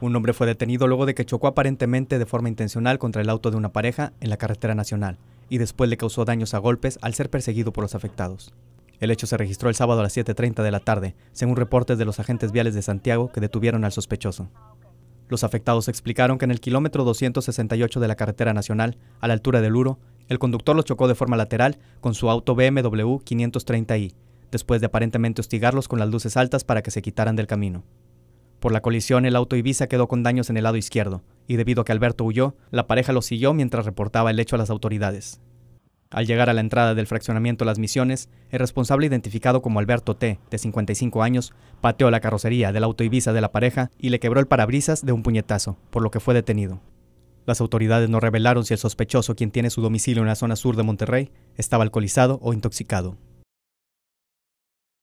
Un hombre fue detenido luego de que chocó aparentemente de forma intencional contra el auto de una pareja en la carretera nacional y después le causó daños a golpes al ser perseguido por los afectados. El hecho se registró el sábado a las 7.30 de la tarde, según reportes de los agentes viales de Santiago que detuvieron al sospechoso. Los afectados explicaron que en el kilómetro 268 de la carretera nacional, a la altura del Uro, el conductor los chocó de forma lateral con su auto BMW 530i, después de aparentemente hostigarlos con las luces altas para que se quitaran del camino. Por la colisión, el auto Ibiza quedó con daños en el lado izquierdo, y debido a que Alberto huyó, la pareja lo siguió mientras reportaba el hecho a las autoridades. Al llegar a la entrada del fraccionamiento Las Misiones, el responsable identificado como Alberto T, de 55 años, pateó la carrocería del auto Ibiza de la pareja y le quebró el parabrisas de un puñetazo, por lo que fue detenido. Las autoridades no revelaron si el sospechoso, quien tiene su domicilio en la zona sur de Monterrey, estaba alcoholizado o intoxicado.